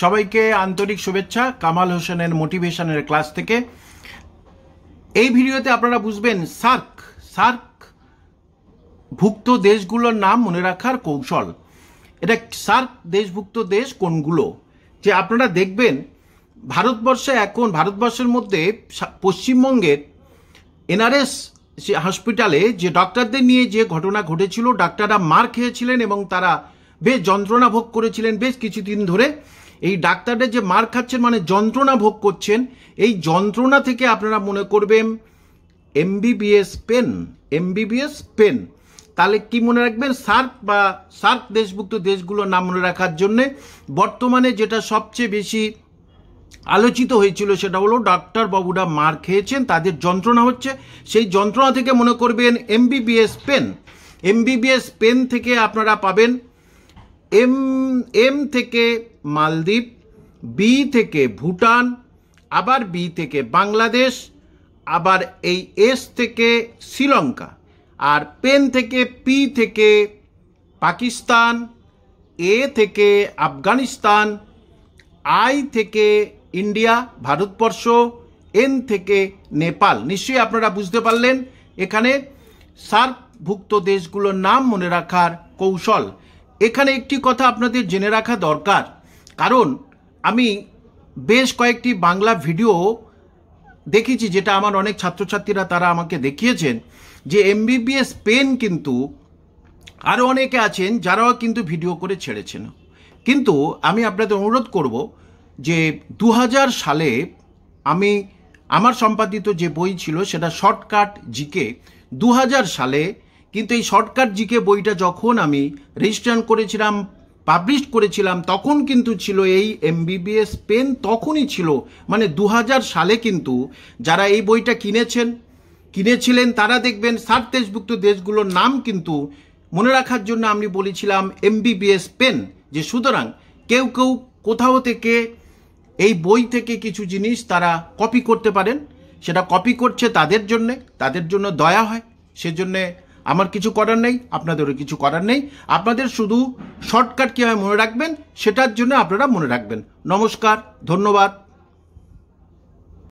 সবাইকে আন্তরিক শুভেচ্ছা কামাল হোসেনের মোটিভেশনের ক্লাস থেকে এই ভিডিওতে আপনারা বুঝবেন সার্ক সার্ক ভুক্ত দেশগুলোর নাম মনে রাখার কৌশল এটা সার্ক দেশভুক্ত দেশ কোনগুলো যে আপনারা দেখবেন ভারতবর্ষে এখন ভারতবর্ষের মধ্যে পশ্চিমবঙ্গের এনআরএস হসপিটালে যে ডাক্তারদের নিয়ে যে ঘটনা ঘটেছিল ডাক্তাররা মার খেয়েছিলেন এবং তারা বেশ যন্ত্রণা ভোগ করেছিলেন বেশ কিছুদিন ধরে এই ডাক্তাররা যে মার খাচ্ছেন মানে যন্ত্রণা ভোগ করছেন এই যন্ত্রণা থেকে আপনারা মনে করবেন এমবিবিএস পেন এমবিবিএস পেন তাহলে কি মনে রাখবেন সার্ক বা সার্ক দেশভুক্ত দেশগুলোর নাম মনে রাখার জন্যে বর্তমানে যেটা সবচেয়ে বেশি আলোচিত হয়েছিল সেটা হলো ডাক্তার বাবুরা মার খেয়েছেন তাদের যন্ত্রণা হচ্ছে সেই যন্ত্রণা থেকে মনে করবেন এমবিবিএস পেন এমবিবিএস পেন থেকে আপনারা পাবেন এম এম থেকে মালদ্বীপ বি থেকে ভুটান আবার বি থেকে বাংলাদেশ আবার এই এস থেকে শ্রীলঙ্কা আর পেন থেকে পি থেকে পাকিস্তান এ থেকে আফগানিস্তান আই থেকে ইন্ডিয়া ভারতবর্ষ এন থেকে নেপাল নিশ্চয়ই আপনারা বুঝতে পারলেন এখানে সার্কভুক্ত দেশগুলোর নাম মনে রাখার কৌশল এখানে একটি কথা আপনাদের জেনে রাখা দরকার কারণ আমি বেশ কয়েকটি বাংলা ভিডিও দেখেছি যেটা আমার অনেক ছাত্রছাত্রীরা তারা আমাকে দেখিয়েছেন যে এমবিবিএস পেন কিন্তু আরও অনেকে আছেন যারাও কিন্তু ভিডিও করে ছেড়েছেন কিন্তু আমি আপনাদের অনুরোধ করব যে দু সালে আমি আমার সম্পাদিত যে বই ছিল সেটা শর্টকাট জিকে দু সালে কিন্তু এই শর্টকাট জিকে বইটা যখন আমি রেজিস্ট্রেশন করেছিলাম পাবলিশ করেছিলাম তখন কিন্তু ছিল এই এমবিবিএস পেন তখনই ছিল মানে দু সালে কিন্তু যারা এই বইটা কিনেছেন কিনেছিলেন তারা দেখবেন সার্ক দেশভুক্ত দেশগুলোর নাম কিন্তু মনে রাখার জন্য আমি বলেছিলাম এমবিবিএস পেন যে সুতরাং কেউ কেউ কোথাও থেকে এই বই থেকে কিছু জিনিস তারা কপি করতে পারেন সেটা কপি করছে তাদের জন্যে তাদের জন্য দয়া হয় সেজন্যে আমার কিছু করার নেই আপনাদেরও কিছু করার নেই আপনাদের শুধু শর্টকাট কীভাবে মনে রাখবেন সেটার জন্য আপনারা মনে রাখবেন নমস্কার ধন্যবাদ